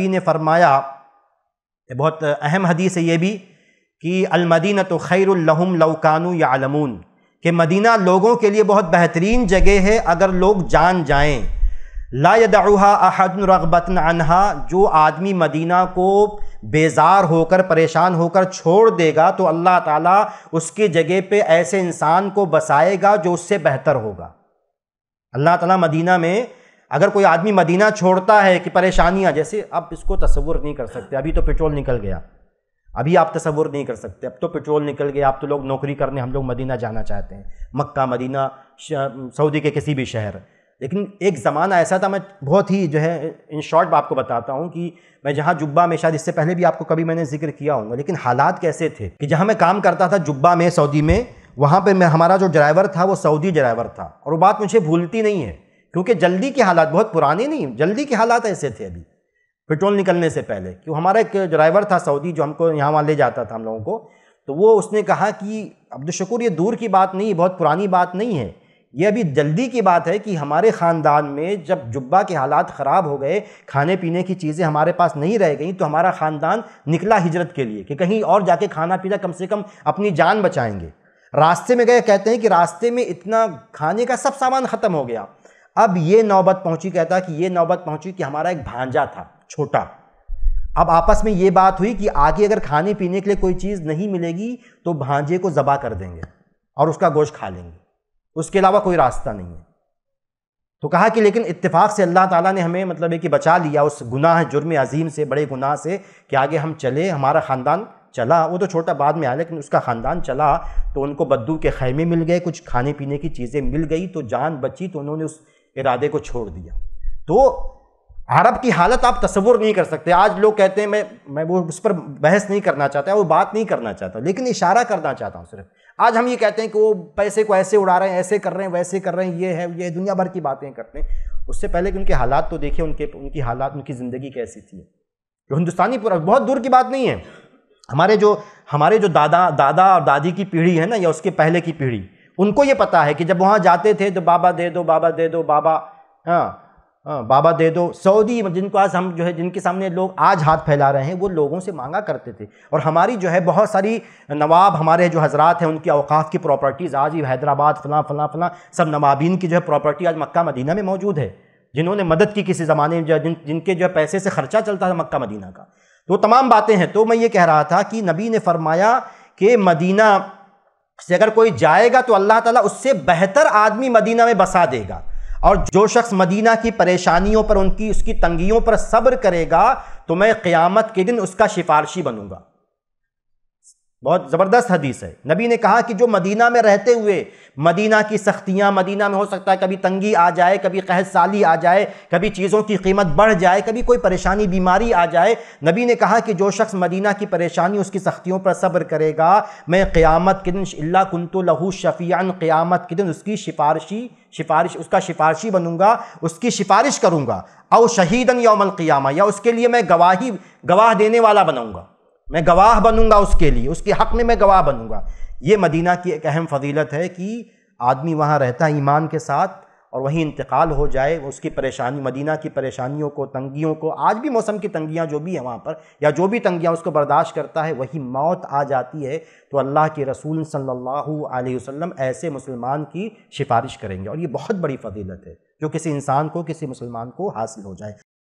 ने फरमाया ये बहुत अहम हदीस है ये भी कि अलमदीना तो खैरलहम लौकानु या आलमून कि मदीना लोगों के लिए बहुत बेहतरीन जगह है अगर लोग जान जाएं ला यदाहा अहद रगबतन अनहा जो आदमी मदीना को बेजार होकर परेशान होकर छोड़ देगा तो अल्लाह ताला उसकी जगह पे ऐसे इंसान को बसाएगा जो उससे बेहतर होगा अल्लाह ताला मदीना में अगर कोई आदमी मदीना छोड़ता है कि परेशानियाँ जैसे आप इसको तस्वुर नहीं कर सकते अभी तो पेट्रोल निकल गया अभी आप तस्वुर नहीं कर सकते अब तो पेट्रोल निकल गया आप तो लोग नौकरी करने हम लोग मदीना जाना चाहते हैं मक्का मदीना सऊदी के किसी भी शहर लेकिन एक ज़माना ऐसा था मैं बहुत ही जो है इन शॉर्ट आपको बताता हूँ कि मैं जहाँ जुब्बा में शायद इससे पहले भी आपको कभी मैंने जिक्र किया होगा लेकिन हालात कैसे थे कि जहाँ मैं काम करता था जुब्बा में सऊदी में वहाँ पर मैं हमारा जो ड्राइवर था वो सऊदी ड्राइवर था और वो बात मुझे भूलती नहीं है क्योंकि जल्दी के हालात बहुत पुराने नहीं जल्दी के हालात ऐसे थे अभी पेट्रोल निकलने से पहले क्यों हमारा एक ड्राइवर था सऊदी जो हमको यहाँ वहाँ ले जाता था हम लोगों को तो वो उसने कहा कि अब्दुलशकूर ये दूर की बात नहीं बहुत पुरानी बात नहीं है ये अभी जल्दी की बात है कि हमारे ख़ानदान में जब जुब्बा के हालात ख़राब हो गए खाने पीने की चीज़ें हमारे पास नहीं रह गई तो हमारा ख़ानदान निकला हिजरत के लिए कि कहीं और जाके खाना पीना कम से कम अपनी जान बचाएंगे रास्ते में गए कहते हैं कि रास्ते में इतना खाने का सब सामान ख़त्म हो गया अब ये नौबत पहुंची कहता कि ये नौबत पहुंची कि हमारा एक भांजा था छोटा अब आपस में ये बात हुई कि आगे अगर खाने पीने के लिए कोई चीज़ नहीं मिलेगी तो भांजे को जबा कर देंगे और उसका गोश्त खा लेंगे उसके अलावा कोई रास्ता नहीं है तो कहा कि लेकिन इत्तेफाक से अल्लाह ताला ने हमें मतलब है कि बचा लिया उस गुनाह जुर्म अजीम से बड़े गुनाह से कि आगे हम चले हमारा ख़ानदान चला वो तो छोटा बाद में आया लेकिन उसका ख़ानदान चला तो उनको बद्दू के खैमे मिल गए कुछ खाने पीने की चीज़ें मिल गई तो जान बची तो उन्होंने उस इरादे को छोड़ दिया तो अरब की हालत आप तस्वुर नहीं कर सकते आज लोग कहते हैं मैं मैं वो उस पर बहस नहीं करना चाहता वो बात नहीं करना चाहता लेकिन इशारा करना चाहता हूँ सिर्फ आज हम ये कहते हैं कि वो पैसे को ऐसे उड़ा रहे हैं ऐसे कर रहे हैं वैसे कर रहे हैं ये है ये दुनिया भर की बातें करते हैं उससे पहले कि उनके हालात तो देखिए उनके उनकी हालात उनकी ज़िंदगी कैसी थी जो तो हिंदुस्तानी पूरा बहुत दूर की बात नहीं है हमारे जो हमारे जो दादा दादा और दादी की पीढ़ी है ना या उसके पहले की पीढ़ी उनको ये पता है कि जब वहाँ जाते थे तो बाबा दे दो बाबा दे दो बाबा हाँ हाँ बाबा दे दो सऊदी जिनको आज हम जो है जिनके सामने लोग आज हाथ फैला रहे हैं वो लोगों से मांगा करते थे और हमारी जो है बहुत सारी नवाब हमारे जो हजरात हैं उनकी अवकाफ़ की प्रॉपर्टीज़ आज ही हैदराबाद फ़लाँ फ़लाँ फ़लाँ सब नवाबीन की जो है प्रॉपर्टी आज मक्का मदीना में मौजूद है जिन्होंने मदद की किसी ज़माने में जिन जिनके जो है पैसे से ख़र्चा चलता था मक्का मदीना का तो तमाम बातें हैं तो मैं ये कह रहा था कि नबी ने फरमाया कि मदीना से अगर कोई जाएगा तो अल्लाह ताला उससे बेहतर आदमी मदीना में बसा देगा और जो शख्स मदीना की परेशानियों पर उनकी उसकी तंगियों पर सब्र करेगा तो मैं क़यामत के दिन उसका सिफारशी बनूंगा बहुत ज़बरदस्त हदीस है नबी ने कहा कि जो मदीना में रहते हुए मदीना की सख्तियाँ मदीना में हो सकता है कभी तंगी आ जाए कभी कहत साली आ जाए कभी चीज़ों की कीमत बढ़ जाए कभी कोई परेशानी बीमारी आ जाए नबी ने कहा कि जो शख्स मदीना की परेशानी उसकी सख्तियों पर सब्र करेगा मैं क़्यामत के दिन अल्लाह कुंतु लहू शफ़ियान क़्यामत के दिन उसकी सिफारशी सिफारिश उसका सिफारशी बनूंगा उसकी सिफारिश करूँगा और शहीदन यौमल क़ियामा या उसके लिए मैं गवाही गवाह देने वाला बनाऊँगा मैं गवाह बनूंगा उसके लिए उसके हक में मैं गवाह बनूंगा ये मदीना की एक अहम फजीलत है कि आदमी वहाँ रहता है ईमान के साथ और वहीं इंतकाल हो जाए उसकी परेशानी मदीना की परेशानियों को तंगियों को आज भी मौसम की तंगियाँ जो भी हैं वहाँ पर या जो भी तंगियाँ उसको बर्दाश्त करता है वही मौत आ जाती है तो अल्लाह के रसूल सल्लल्लाहु अलैहि वसल्लम ऐसे मुसलमान की सिफारिश करेंगे और ये बहुत बड़ी फजीलत है जो किसी इंसान को किसी मुसलमान को हासिल हो जाए